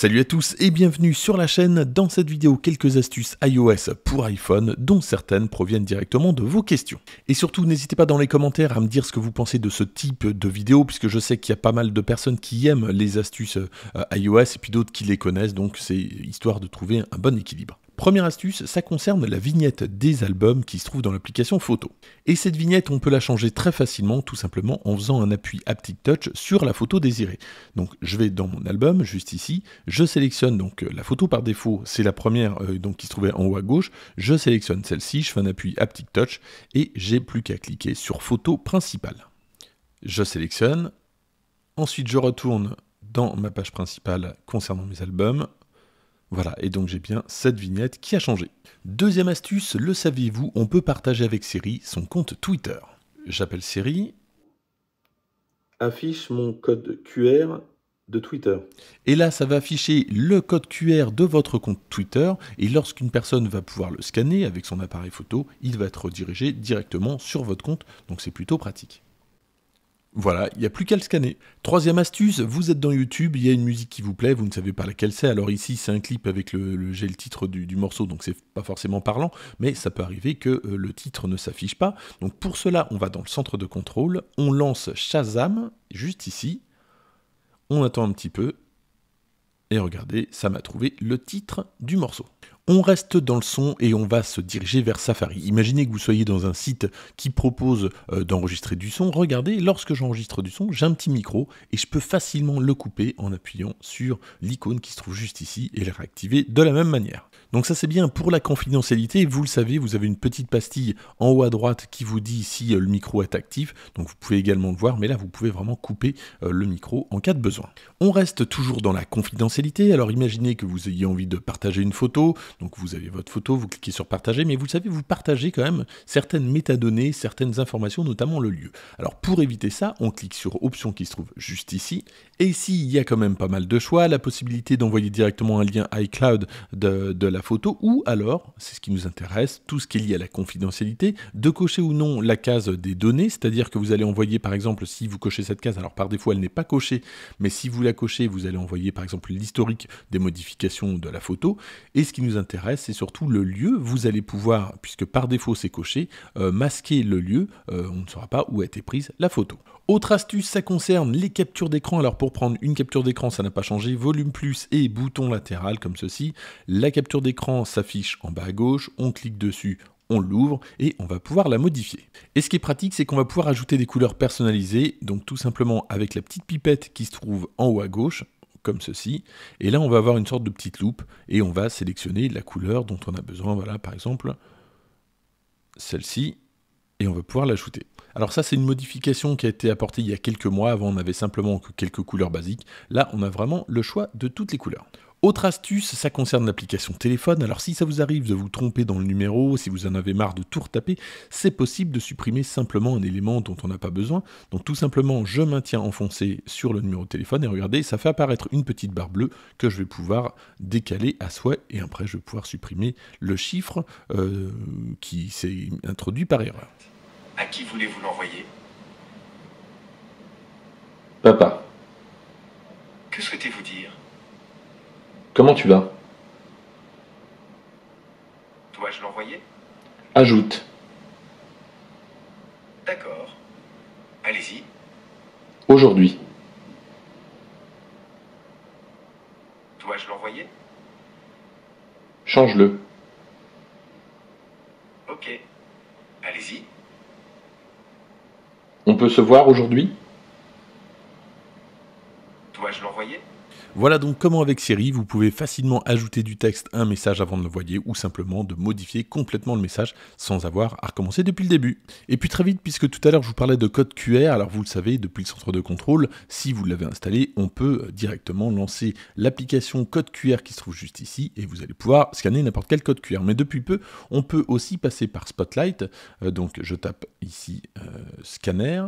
Salut à tous et bienvenue sur la chaîne. Dans cette vidéo, quelques astuces iOS pour iPhone, dont certaines proviennent directement de vos questions. Et surtout, n'hésitez pas dans les commentaires à me dire ce que vous pensez de ce type de vidéo, puisque je sais qu'il y a pas mal de personnes qui aiment les astuces euh, iOS et puis d'autres qui les connaissent, donc c'est histoire de trouver un bon équilibre. Première astuce, ça concerne la vignette des albums qui se trouve dans l'application photo. Et cette vignette, on peut la changer très facilement, tout simplement en faisant un appui haptic touch sur la photo désirée. Donc je vais dans mon album, juste ici, je sélectionne donc euh, la photo par défaut, c'est la première euh, donc, qui se trouvait en haut à gauche, je sélectionne celle-ci, je fais un appui haptic touch et j'ai plus qu'à cliquer sur photo principale. Je sélectionne, ensuite je retourne dans ma page principale concernant mes albums, voilà, et donc j'ai bien cette vignette qui a changé. Deuxième astuce, le saviez-vous, on peut partager avec Siri son compte Twitter. J'appelle Siri. Affiche mon code QR de Twitter. Et là, ça va afficher le code QR de votre compte Twitter, et lorsqu'une personne va pouvoir le scanner avec son appareil photo, il va être redirigé directement sur votre compte, donc c'est plutôt pratique. Voilà, il n'y a plus qu'à le scanner. Troisième astuce, vous êtes dans YouTube, il y a une musique qui vous plaît, vous ne savez pas laquelle c'est. Alors ici, c'est un clip avec le, j'ai le titre du, du morceau, donc c'est pas forcément parlant, mais ça peut arriver que euh, le titre ne s'affiche pas. Donc pour cela, on va dans le centre de contrôle, on lance Shazam, juste ici, on attend un petit peu, et regardez, ça m'a trouvé le titre du morceau. On reste dans le son et on va se diriger vers Safari. Imaginez que vous soyez dans un site qui propose euh, d'enregistrer du son. Regardez, lorsque j'enregistre du son, j'ai un petit micro et je peux facilement le couper en appuyant sur l'icône qui se trouve juste ici et le réactiver de la même manière. Donc ça c'est bien pour la confidentialité, vous le savez, vous avez une petite pastille en haut à droite qui vous dit si euh, le micro est actif, donc vous pouvez également le voir, mais là vous pouvez vraiment couper euh, le micro en cas de besoin. On reste toujours dans la confidentialité, alors imaginez que vous ayez envie de partager une photo, donc vous avez votre photo, vous cliquez sur partager, mais vous savez, vous partagez quand même certaines métadonnées, certaines informations, notamment le lieu. Alors pour éviter ça, on clique sur option qui se trouve juste ici. Et ici, il y a quand même pas mal de choix, la possibilité d'envoyer directement un lien iCloud de, de la photo, ou alors, c'est ce qui nous intéresse, tout ce qui est lié à la confidentialité, de cocher ou non la case des données, c'est-à-dire que vous allez envoyer par exemple, si vous cochez cette case, alors par défaut elle n'est pas cochée, mais si vous la cochez, vous allez envoyer par exemple l'historique des modifications de la photo. Et ce qui nous intéresse, c'est surtout le lieu. Vous allez pouvoir, puisque par défaut c'est coché, euh, masquer le lieu. Euh, on ne saura pas où a été prise la photo. Autre astuce, ça concerne les captures d'écran. Alors pour prendre une capture d'écran, ça n'a pas changé. Volume plus et bouton latéral comme ceci. La capture d'écran s'affiche en bas à gauche. On clique dessus, on l'ouvre et on va pouvoir la modifier. Et ce qui est pratique, c'est qu'on va pouvoir ajouter des couleurs personnalisées, donc tout simplement avec la petite pipette qui se trouve en haut à gauche, ceci. Et là, on va avoir une sorte de petite loupe et on va sélectionner la couleur dont on a besoin. Voilà, par exemple, celle-ci. Et on va pouvoir l'ajouter. Alors ça, c'est une modification qui a été apportée il y a quelques mois. Avant, on avait simplement quelques couleurs basiques. Là, on a vraiment le choix de toutes les couleurs. Autre astuce, ça concerne l'application téléphone. Alors si ça vous arrive de vous tromper dans le numéro, si vous en avez marre de tout retaper, c'est possible de supprimer simplement un élément dont on n'a pas besoin. Donc tout simplement, je maintiens enfoncé sur le numéro de téléphone et regardez, ça fait apparaître une petite barre bleue que je vais pouvoir décaler à souhait et après je vais pouvoir supprimer le chiffre euh, qui s'est introduit par erreur. À qui voulez-vous l'envoyer Papa. Que souhaitez-vous dire Comment tu vas Dois-je l'envoyer Ajoute. D'accord. Allez-y. Aujourd'hui. Dois-je l'envoyer Change-le. Ok. Allez-y. On peut se voir aujourd'hui Dois-je l'envoyer voilà donc comment avec Siri, vous pouvez facilement ajouter du texte un message avant de l'envoyer ou simplement de modifier complètement le message sans avoir à recommencer depuis le début. Et puis très vite, puisque tout à l'heure je vous parlais de code QR, alors vous le savez, depuis le centre de contrôle, si vous l'avez installé, on peut euh, directement lancer l'application code QR qui se trouve juste ici et vous allez pouvoir scanner n'importe quel code QR. Mais depuis peu, on peut aussi passer par Spotlight. Euh, donc je tape ici euh, scanner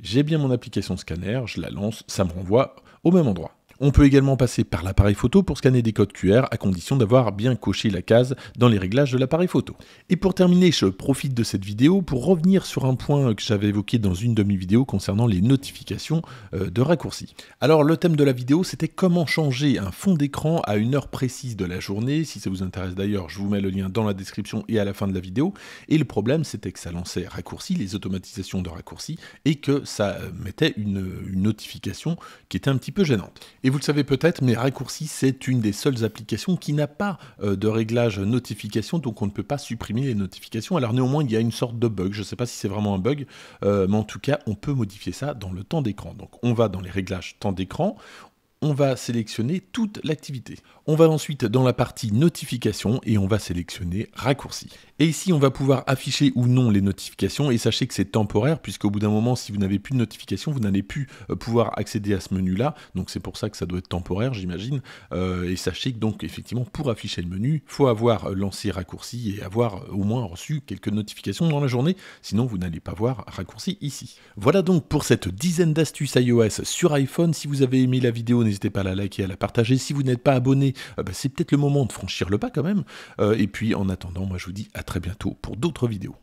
j'ai bien mon application scanner, je la lance, ça me renvoie au même endroit. On peut également passer par l'appareil photo pour scanner des codes QR à condition d'avoir bien coché la case dans les réglages de l'appareil photo. Et pour terminer, je profite de cette vidéo pour revenir sur un point que j'avais évoqué dans une demi-vidéo concernant les notifications euh, de raccourcis. Alors le thème de la vidéo c'était comment changer un fond d'écran à une heure précise de la journée. Si ça vous intéresse d'ailleurs, je vous mets le lien dans la description et à la fin de la vidéo. Et le problème c'était que ça lançait raccourcis, les automatisations de raccourcis, et que ça euh, mettait une notification qui était un petit peu gênante. Et vous le savez peut-être, mais Raccourci, c'est une des seules applications qui n'a pas euh, de réglage notification, donc on ne peut pas supprimer les notifications. Alors néanmoins, il y a une sorte de bug, je ne sais pas si c'est vraiment un bug, euh, mais en tout cas, on peut modifier ça dans le temps d'écran. Donc on va dans les réglages temps d'écran, on va sélectionner toute l'activité. On va ensuite dans la partie notification et on va sélectionner raccourci. Et ici, on va pouvoir afficher ou non les notifications et sachez que c'est temporaire puisque au bout d'un moment, si vous n'avez plus de notification vous n'allez plus euh, pouvoir accéder à ce menu-là. Donc c'est pour ça que ça doit être temporaire, j'imagine. Euh, et sachez que donc effectivement, pour afficher le menu, faut avoir euh, lancé raccourci et avoir au moins reçu quelques notifications dans la journée. Sinon, vous n'allez pas voir raccourci ici. Voilà donc pour cette dizaine d'astuces iOS sur iPhone. Si vous avez aimé la vidéo, n'hésitez n'hésitez pas à la liker et à la partager. Si vous n'êtes pas abonné, euh, bah, c'est peut-être le moment de franchir le pas quand même. Euh, et puis en attendant, moi je vous dis à très bientôt pour d'autres vidéos.